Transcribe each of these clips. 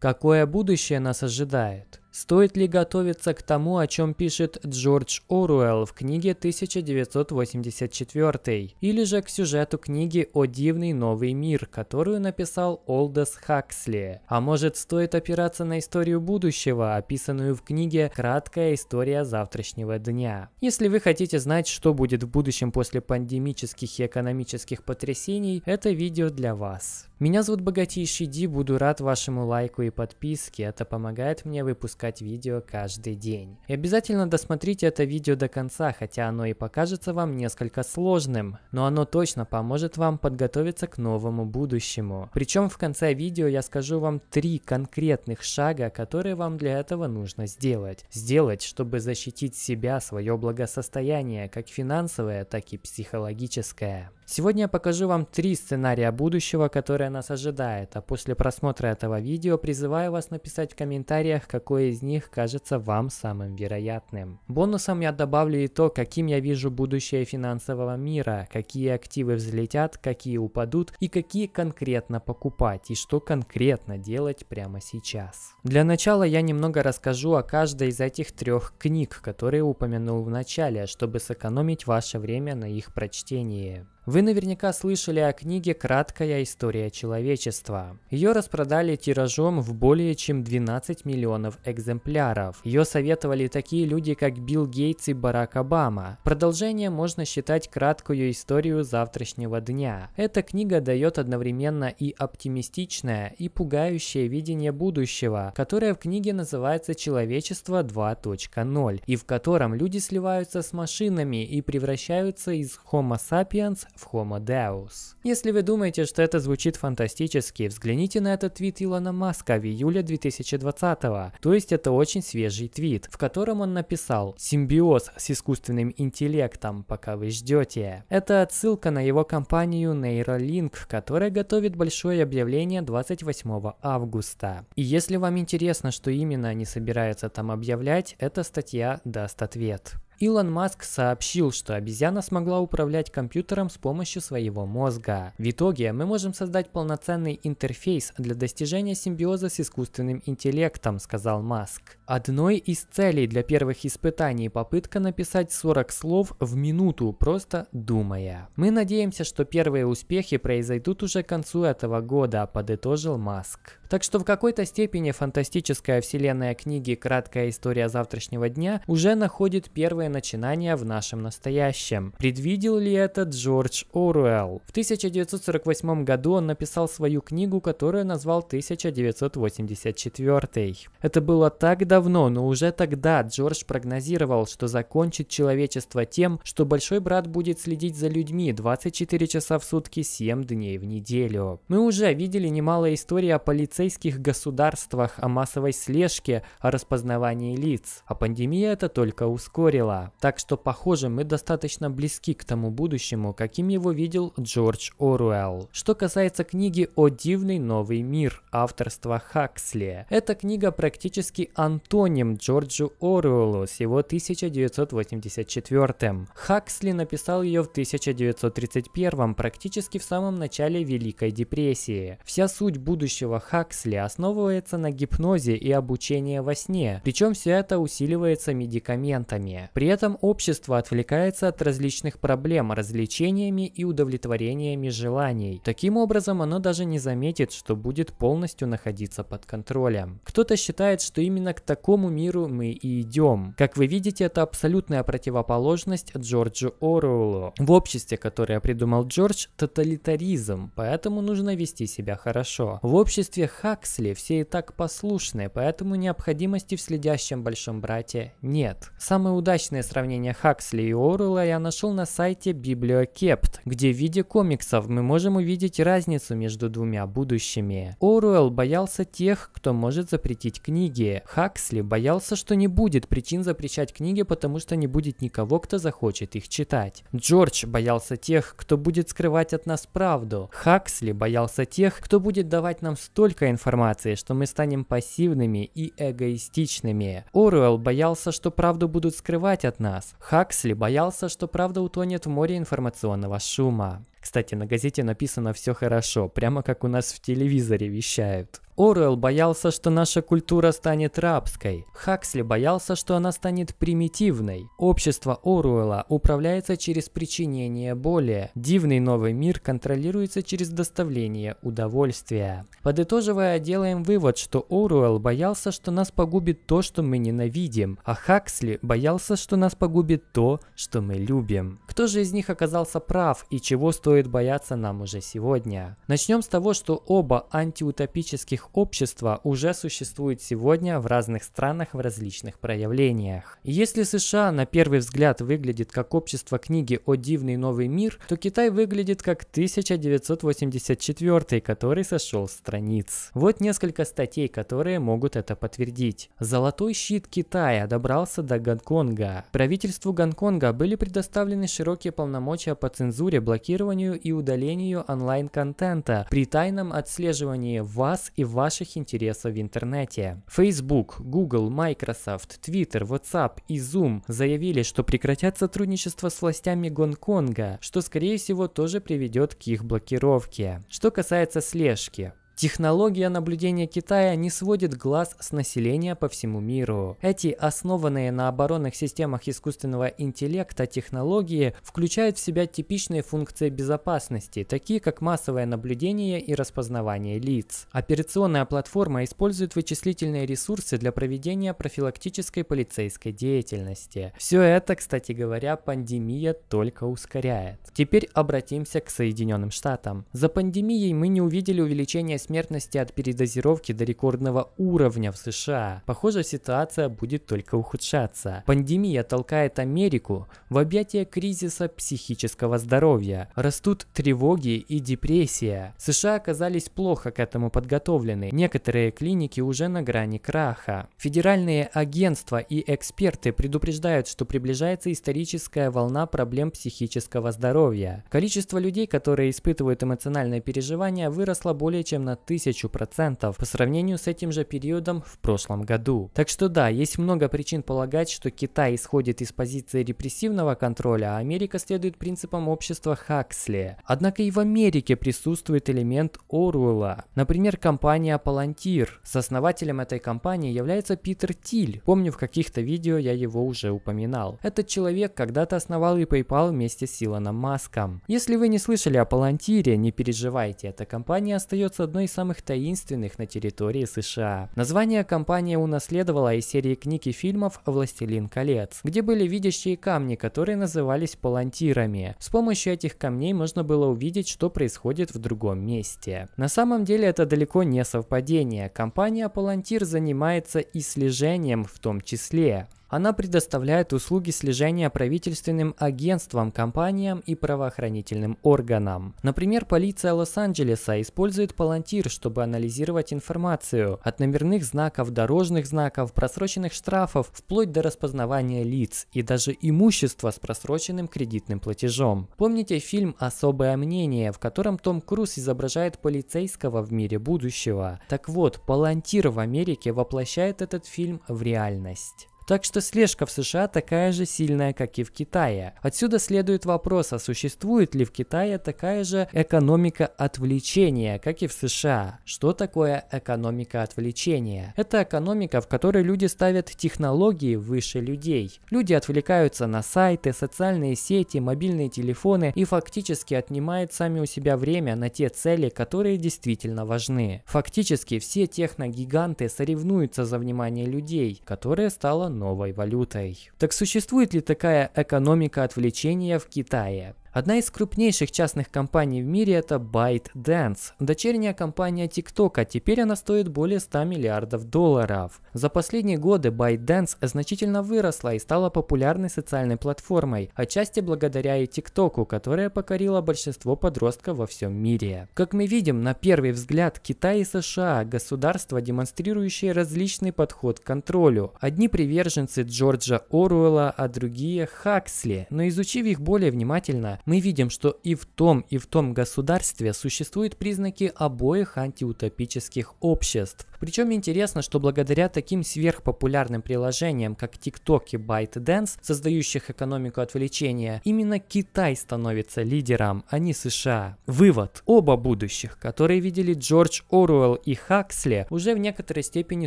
Какое будущее нас ожидает? Стоит ли готовиться к тому, о чем пишет Джордж Оруэлл в книге 1984, или же к сюжету книги «О дивный новый мир», которую написал Олдес Хаксли? А может, стоит опираться на историю будущего, описанную в книге «Краткая история завтрашнего дня». Если вы хотите знать, что будет в будущем после пандемических и экономических потрясений, это видео для вас. Меня зовут Богатейший Ди, буду рад вашему лайку и подписке, это помогает мне выпускать выпускать видео каждый день. И обязательно досмотрите это видео до конца, хотя оно и покажется вам несколько сложным, но оно точно поможет вам подготовиться к новому будущему. Причем в конце видео я скажу вам три конкретных шага, которые вам для этого нужно сделать. Сделать, чтобы защитить себя, свое благосостояние, как финансовое, так и психологическое. Сегодня я покажу вам три сценария будущего, которые нас ожидает, а после просмотра этого видео призываю вас написать в комментариях, какой из них кажется вам самым вероятным. Бонусом я добавлю и то, каким я вижу будущее финансового мира, какие активы взлетят, какие упадут и какие конкретно покупать и что конкретно делать прямо сейчас. Для начала я немного расскажу о каждой из этих трех книг, которые упомянул в начале, чтобы сэкономить ваше время на их прочтении. Вы наверняка слышали о книге «Краткая история человечества». Ее распродали тиражом в более чем 12 миллионов экземпляров. Ее советовали такие люди, как Билл Гейтс и Барак Обама. Продолжение можно считать краткую историю завтрашнего дня. Эта книга дает одновременно и оптимистичное, и пугающее видение будущего, которое в книге называется «Человечество 2.0», и в котором люди сливаются с машинами и превращаются из Homo sapiens в Homo Deus. Если вы думаете, что это звучит фантастически, взгляните на этот твит Илона Маска в июле 2020 -го. то есть это очень свежий твит, в котором он написал «Симбиоз с искусственным интеллектом, пока вы ждете». Это отсылка на его компанию Neuralink, которая готовит большое объявление 28 августа. И если вам интересно, что именно они собираются там объявлять, эта статья даст ответ. Илон Маск сообщил, что обезьяна смогла управлять компьютером с помощью своего мозга. В итоге мы можем создать полноценный интерфейс для достижения симбиоза с искусственным интеллектом, сказал Маск. Одной из целей для первых испытаний попытка написать 40 слов в минуту, просто думая. Мы надеемся, что первые успехи произойдут уже к концу этого года, подытожил Маск. Так что в какой-то степени фантастическая вселенная книги «Краткая история завтрашнего дня» уже находит первые новое начинание в нашем настоящем. Предвидел ли это Джордж Оруэлл? В 1948 году он написал свою книгу, которую назвал 1984. Это было так давно, но уже тогда Джордж прогнозировал, что закончит человечество тем, что большой брат будет следить за людьми 24 часа в сутки 7 дней в неделю. Мы уже видели немало историй о полицейских государствах, о массовой слежке, о распознавании лиц. А пандемия это только ускорила. Так что, похоже, мы достаточно близки к тому будущему, каким его видел Джордж Оруэлл. Что касается книги «О дивный новый мир» авторства Хаксли. Эта книга практически антоним Джорджу Оруэллу с его 1984 м Хаксли написал ее в 1931 практически в самом начале Великой депрессии. Вся суть будущего Хаксли основывается на гипнозе и обучении во сне, причем все это усиливается медикаментами. При этом общество отвлекается от различных проблем развлечениями и удовлетворениями желаний. Таким образом, оно даже не заметит, что будет полностью находиться под контролем. Кто-то считает, что именно к такому миру мы и идем. Как вы видите, это абсолютная противоположность Джорджу Оруэллу. В обществе, которое придумал Джордж, тоталитаризм, поэтому нужно вести себя хорошо. В обществе Хаксли все и так послушны, поэтому необходимости в следящем большом брате нет. Самый удачный интересное сравнение Хаксли и Оруэлла я нашел на сайте Bibliokect, где в виде комиксов мы можем увидеть разницу между двумя будущими. Оруэлл боялся тех, кто может запретить книги. Хаксли боялся, что не будет причин запрещать книги, потому что не будет никого, кто захочет их читать. Джордж боялся тех, кто будет скрывать от нас правду. Хаксли боялся тех, кто будет давать нам столько информации, что мы станем пассивными и эгоистичными. Оруэлл боялся, что правду будут скрывать, скрывать от нас. Хаксли боялся, что правда утонет в море информационного шума. Кстати, на газете написано все хорошо, прямо как у нас в телевизоре вещают. Оруэлл боялся, что наша культура станет рабской. Хаксли боялся, что она станет примитивной. Общество Оруэлла управляется через причинение боли. Дивный новый мир контролируется через доставление удовольствия. Подытоживая, делаем вывод, что Оруэлл боялся, что нас погубит то, что мы ненавидим, а Хаксли боялся, что нас погубит то, что мы любим. Кто же из них оказался прав и чего стоит стоит бояться нам уже сегодня. Начнем с того, что оба антиутопических общества уже существуют сегодня в разных странах в различных проявлениях. если США на первый взгляд выглядит как общество книги «О дивный новый мир», то Китай выглядит как 1984, который сошел с страниц. Вот несколько статей, которые могут это подтвердить. Золотой щит Китая добрался до Гонконга. Правительству Гонконга были предоставлены широкие полномочия по цензуре, блокированию созданию и удалению онлайн-контента при тайном отслеживании вас и ваших интересов в интернете. Facebook, Google, Microsoft, Twitter, WhatsApp и Zoom заявили, что прекратят сотрудничество с властями Гонконга, что скорее всего тоже приведет к их блокировке. Что касается слежки, Технология наблюдения Китая не сводит глаз с населения по всему миру. Эти основанные на оборонных системах искусственного интеллекта технологии включают в себя типичные функции безопасности, такие как массовое наблюдение и распознавание лиц. Операционная платформа использует вычислительные ресурсы для проведения профилактической полицейской деятельности. Все это, кстати говоря, пандемия только ускоряет. Теперь обратимся к Соединенным Штатам. За пандемией мы не увидели увеличения смертности от передозировки до рекордного уровня в США. Похоже, ситуация будет только ухудшаться. Пандемия толкает Америку в объятия кризиса психического здоровья. Растут тревоги и депрессия. США оказались плохо к этому подготовлены. Некоторые клиники уже на грани краха. Федеральные агентства и эксперты предупреждают, что приближается историческая волна проблем психического здоровья. Количество людей, которые испытывают эмоциональное переживание, выросло более чем на тысячу процентов по сравнению с этим же периодом в прошлом году. Так что да, есть много причин полагать, что Китай исходит из позиции репрессивного контроля, а Америка следует принципам общества Хаксли. Однако и в Америке присутствует элемент Оруэлла. Например, компания Palantir. С основателем этой компании является Питер Тиль. Помню, в каких-то видео я его уже упоминал. Этот человек когда-то основал и PayPal вместе с Илоном Маском. Если вы не слышали о Палантире, не переживайте, эта компания остается одной одной из самых таинственных на территории США. Название компания унаследовала из серии книг и фильмов «Властелин колец», где были видящие камни, которые назывались палантирами. С помощью этих камней можно было увидеть, что происходит в другом месте. На самом деле это далеко не совпадение. Компания Palantir занимается и слежением в том числе. Она предоставляет услуги слежения правительственным агентствам, компаниям и правоохранительным органам. Например, полиция Лос-Анджелеса использует Палантир, чтобы анализировать информацию от номерных знаков, дорожных знаков, просроченных штрафов, вплоть до распознавания лиц и даже имущества с просроченным кредитным платежом. Помните фильм «Особое мнение», в котором Том Круз изображает полицейского в мире будущего? Так вот, Палантир в Америке воплощает этот фильм в реальность. Так что слежка в США такая же сильная, как и в Китае. Отсюда следует вопрос, а существует ли в Китае такая же экономика отвлечения, как и в США? Что такое экономика отвлечения? Это экономика, в которой люди ставят технологии выше людей. Люди отвлекаются на сайты, социальные сети, мобильные телефоны и фактически отнимают сами у себя время на те цели, которые действительно важны. Фактически все техногиганты соревнуются за внимание людей, которое стало новой валютой. Так существует ли такая экономика отвлечения в Китае? Одна из крупнейших частных компаний в мире это ByteDance, дочерняя компания TikTok, а теперь она стоит более 100 миллиардов долларов. За последние годы ByteDance значительно выросла и стала популярной социальной платформой, отчасти благодаря и TikTok, которая покорила большинство подростков во всем мире. Как мы видим, на первый взгляд Китай и США – государства, демонстрирующие различный подход к контролю. Одни приверженцы Джорджа Оруэлла, а другие – Хаксли. Но изучив их более внимательно, мы видим, что и в том, и в том государстве существуют признаки обоих антиутопических обществ. Причем интересно, что благодаря таким сверхпопулярным приложениям, как TikTok и ByteDance, создающих экономику отвлечения, именно Китай становится лидером, а не США. Вывод. Оба будущих, которые видели Джордж Оруэлл и Хаксли, уже в некоторой степени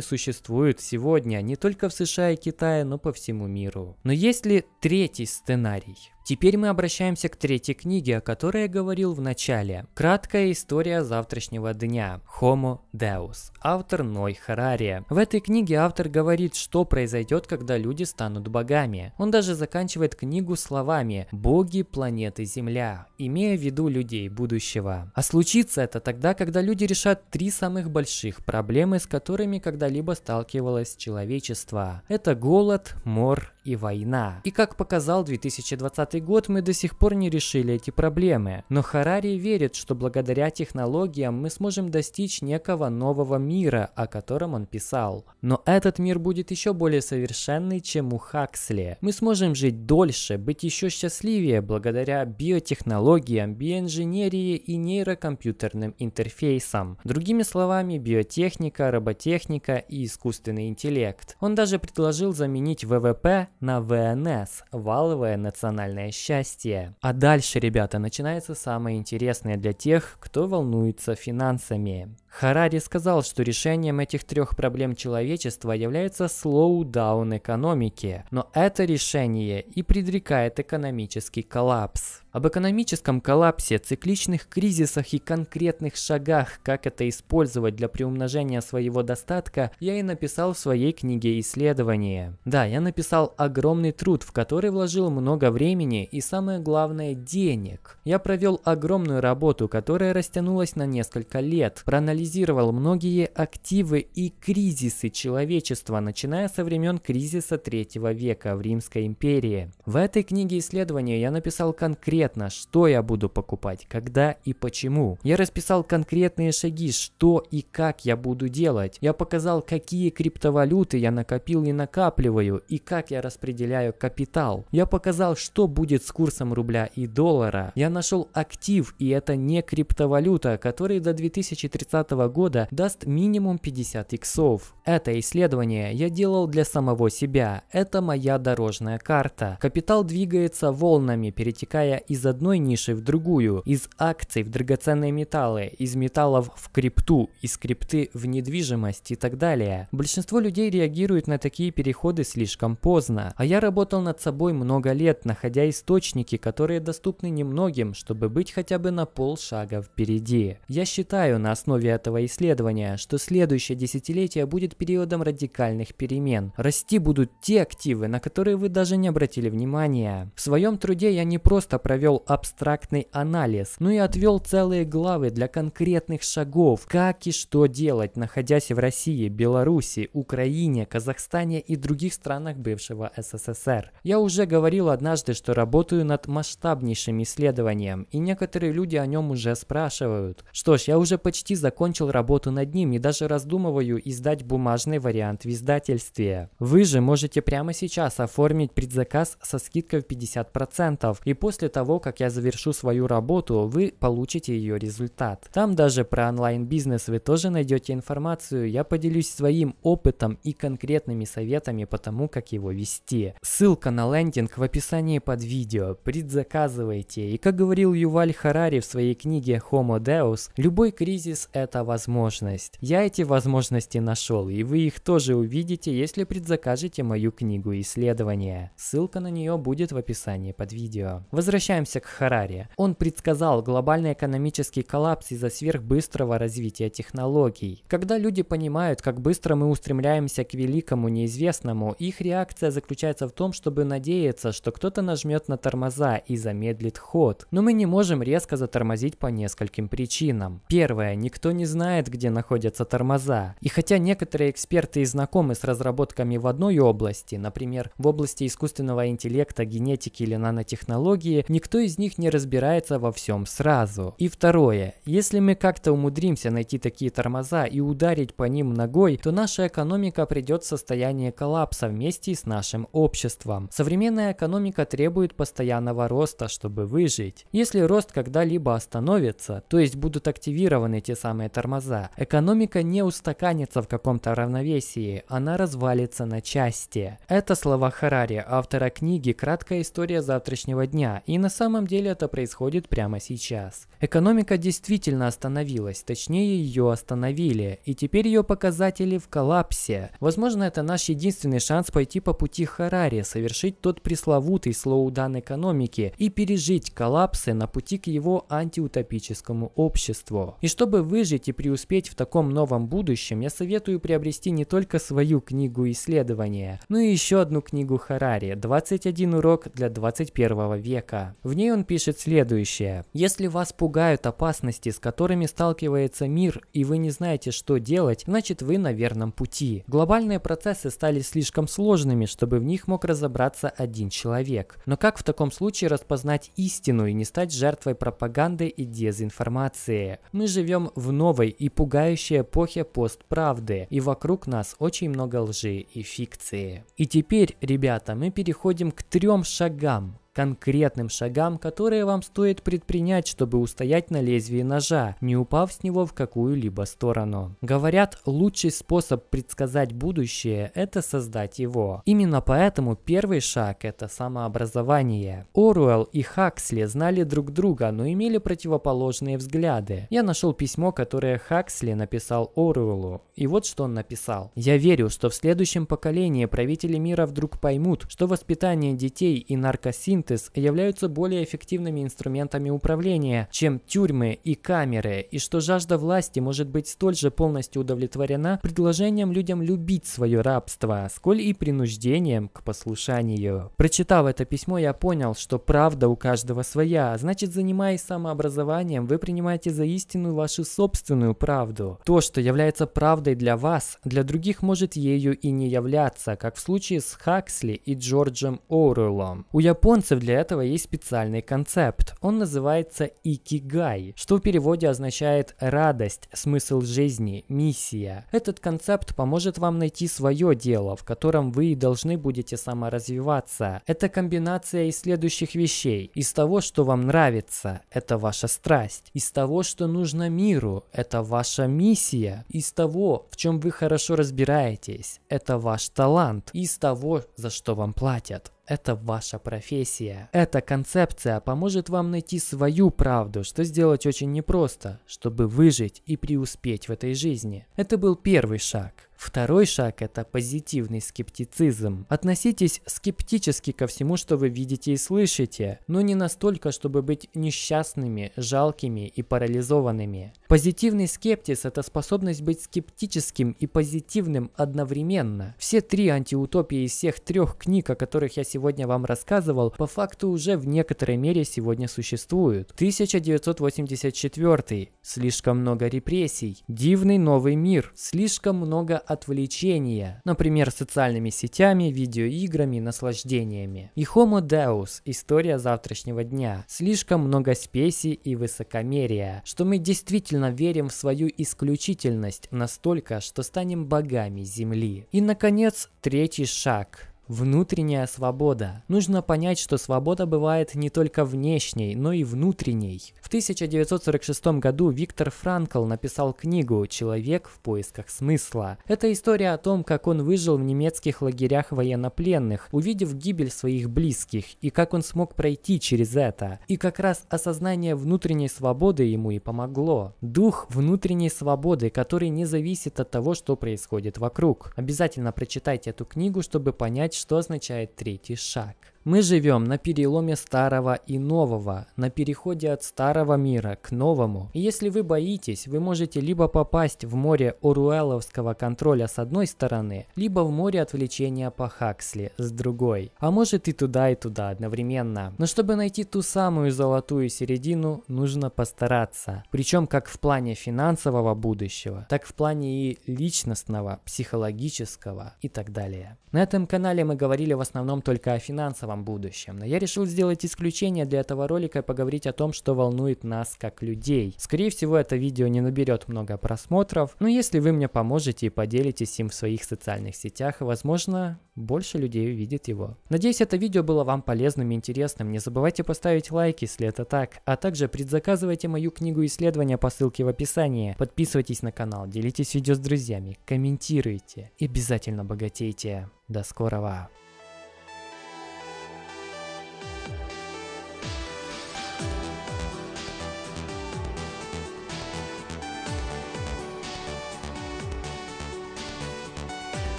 существуют сегодня не только в США и Китае, но по всему миру. Но есть ли третий сценарий? Теперь мы обращаемся к третьей книге, о которой я говорил в начале. Краткая история завтрашнего дня. Homo Deus. Автор Ной Харари. В этой книге автор говорит, что произойдет, когда люди станут богами. Он даже заканчивает книгу словами «Боги планеты Земля», имея в виду людей будущего. А случится это тогда, когда люди решат три самых больших проблемы, с которыми когда-либо сталкивалось человечество. Это голод, мор и война. И как показал 2020 год, мы до сих пор не решили эти проблемы. Но Харари верит, что благодаря технологиям мы сможем достичь некого нового мира, о котором он писал. Но этот мир будет еще более совершенный, чем у Хаксли. Мы сможем жить дольше, быть еще счастливее благодаря биотехнологиям, биоинженерии и нейрокомпьютерным интерфейсам. Другими словами, биотехника, роботехника и искусственный интеллект. Он даже предложил заменить ВВП на ВНС, валовое национальное счастье. А дальше, ребята, начинается самое интересное для тех, кто волнуется финансами. Харари сказал, что решением этих трех проблем человечества является слоудаун экономики, но это решение и предрекает экономический коллапс об экономическом коллапсе, цикличных кризисах и конкретных шагах, как это использовать для приумножения своего достатка, я и написал в своей книге исследования. Да, я написал огромный труд, в который вложил много времени и самое главное денег. Я провел огромную работу, которая растянулась на несколько лет, проанализировал многие активы и кризисы человечества, начиная со времен кризиса третьего века в Римской империи. В этой книге исследования я написал конкретно конкретно, что я буду покупать, когда и почему. Я расписал конкретные шаги, что и как я буду делать. Я показал, какие криптовалюты я накопил и накапливаю, и как я распределяю капитал. Я показал, что будет с курсом рубля и доллара. Я нашел актив, и это не криптовалюта, который до 2030 года даст минимум 50 иксов. Это исследование я делал для самого себя. Это моя дорожная карта. Капитал двигается волнами, перетекая из одной ниши в другую, из акций в драгоценные металлы, из металлов в крипту, из крипты в недвижимость и так далее. Большинство людей реагирует на такие переходы слишком поздно, а я работал над собой много лет, находя источники, которые доступны немногим, чтобы быть хотя бы на полшага впереди. Я считаю на основе этого исследования, что следующее десятилетие будет периодом радикальных перемен. Расти будут те активы, на которые вы даже не обратили внимания. В своем труде я не просто провел провел абстрактный анализ, но ну и отвел целые главы для конкретных шагов, как и что делать, находясь в России, Беларуси, Украине, Казахстане и других странах бывшего СССР. Я уже говорил однажды, что работаю над масштабнейшим исследованием, и некоторые люди о нем уже спрашивают. Что ж, я уже почти закончил работу над ним и даже раздумываю издать бумажный вариант в издательстве. Вы же можете прямо сейчас оформить предзаказ со скидкой в 50% и после того, того, как я завершу свою работу, вы получите ее результат. Там даже про онлайн-бизнес вы тоже найдете информацию. Я поделюсь своим опытом и конкретными советами по тому, как его вести. Ссылка на лендинг в описании под видео. Предзаказывайте. И как говорил Юваль Харари в своей книге Homo Deus, любой кризис – это возможность. Я эти возможности нашел, и вы их тоже увидите, если предзакажете мою книгу исследования. Ссылка на нее будет в описании под видео. Возвращаемся возвращаемся к Харари. Он предсказал глобальный экономический коллапс из-за сверхбыстрого развития технологий. Когда люди понимают, как быстро мы устремляемся к великому неизвестному, их реакция заключается в том, чтобы надеяться, что кто-то нажмет на тормоза и замедлит ход. Но мы не можем резко затормозить по нескольким причинам. Первое, никто не знает, где находятся тормоза. И хотя некоторые эксперты и знакомы с разработками в одной области, например, в области искусственного интеллекта, генетики или нанотехнологии, никто никто из них не разбирается во всем сразу. И второе, если мы как-то умудримся найти такие тормоза и ударить по ним ногой, то наша экономика придет в состояние коллапса вместе с нашим обществом. Современная экономика требует постоянного роста, чтобы выжить. Если рост когда-либо остановится, то есть будут активированы те самые тормоза, экономика не устаканится в каком-то равновесии, она развалится на части. Это слова Харари, автора книги «Краткая история завтрашнего дня» и на самом деле это происходит прямо сейчас. Экономика действительно остановилась, точнее ее остановили, и теперь ее показатели в коллапсе. Возможно, это наш единственный шанс пойти по пути Харари, совершить тот пресловутый слоудан экономики и пережить коллапсы на пути к его антиутопическому обществу. И чтобы выжить и преуспеть в таком новом будущем, я советую приобрести не только свою книгу исследования, но и еще одну книгу Харари «21 урок для 21 века». В ней он пишет следующее. Если вас пугает пугают опасности, с которыми сталкивается мир, и вы не знаете, что делать, значит вы на верном пути. Глобальные процессы стали слишком сложными, чтобы в них мог разобраться один человек. Но как в таком случае распознать истину и не стать жертвой пропаганды и дезинформации? Мы живем в новой и пугающей эпохе постправды, и вокруг нас очень много лжи и фикции. И теперь, ребята, мы переходим к трем шагам, конкретным шагам, которые вам стоит предпринять, чтобы устоять на лезвии ножа, не упав с него в какую-либо сторону. Говорят, лучший способ предсказать будущее – это создать его. Именно поэтому первый шаг – это самообразование. Оруэлл и Хаксли знали друг друга, но имели противоположные взгляды. Я нашел письмо, которое Хаксли написал Оруэллу, и вот что он написал. «Я верю, что в следующем поколении правители мира вдруг поймут, что воспитание детей и наркосин синтез являются более эффективными инструментами управления, чем тюрьмы и камеры, и что жажда власти может быть столь же полностью удовлетворена предложением людям любить свое рабство, сколь и принуждением к послушанию. Прочитав это письмо, я понял, что правда у каждого своя, а значит, занимаясь самообразованием, вы принимаете за истину вашу собственную правду. То, что является правдой для вас, для других может ею и не являться, как в случае с Хаксли и Джорджем Оруэллом. У японцев японцев для этого есть специальный концепт. Он называется икигай, что в переводе означает радость, смысл жизни, миссия. Этот концепт поможет вам найти свое дело, в котором вы должны будете саморазвиваться. Это комбинация из следующих вещей. Из того, что вам нравится, это ваша страсть. Из того, что нужно миру, это ваша миссия. Из того, в чем вы хорошо разбираетесь, это ваш талант. Из того, за что вам платят, это ваша профессия. Эта концепция поможет вам найти свою правду, что сделать очень непросто, чтобы выжить и преуспеть в этой жизни. Это был первый шаг. Второй шаг – это позитивный скептицизм. Относитесь скептически ко всему, что вы видите и слышите, но не настолько, чтобы быть несчастными, жалкими и парализованными. Позитивный скептиз – это способность быть скептическим и позитивным одновременно. Все три антиутопии из всех трех книг, о которых я сегодня вам рассказывал, по факту уже в некоторой мере сегодня существуют. 1984. Слишком много репрессий. Дивный новый мир. Слишком много отвлечения, например, социальными сетями, видеоиграми, наслаждениями. И Homo Deus – история завтрашнего дня. Слишком много спеси и высокомерия, что мы действительно верим в свою исключительность настолько, что станем богами Земли. И, наконец, третий шаг – Внутренняя свобода. Нужно понять, что свобода бывает не только внешней, но и внутренней. В 1946 году Виктор Франкл написал книгу «Человек в поисках смысла». Это история о том, как он выжил в немецких лагерях военнопленных, увидев гибель своих близких, и как он смог пройти через это. И как раз осознание внутренней свободы ему и помогло. Дух внутренней свободы, который не зависит от того, что происходит вокруг. Обязательно прочитайте эту книгу, чтобы понять, понять, что означает третий шаг – мы живем на переломе старого и нового, на переходе от старого мира к новому. И если вы боитесь, вы можете либо попасть в море оруэлловского контроля с одной стороны, либо в море отвлечения по Хаксли с другой. А может и туда, и туда одновременно. Но чтобы найти ту самую золотую середину, нужно постараться. Причем как в плане финансового будущего, так в плане и личностного, психологического и так далее. На этом канале мы говорили в основном только о финансовом светлом будущем. Но я решил сделать исключение для этого ролика и поговорить о том, что волнует нас как людей. Скорее всего, это видео не наберет много просмотров, но если вы мне поможете и поделитесь им в своих социальных сетях, возможно, больше людей увидит его. Надеюсь, это видео было вам полезным и интересным. Не забывайте поставить лайк, если это так, а также предзаказывайте мою книгу исследования по ссылке в описании. Подписывайтесь на канал, делитесь видео с друзьями, комментируйте и обязательно богатейте. До скорого!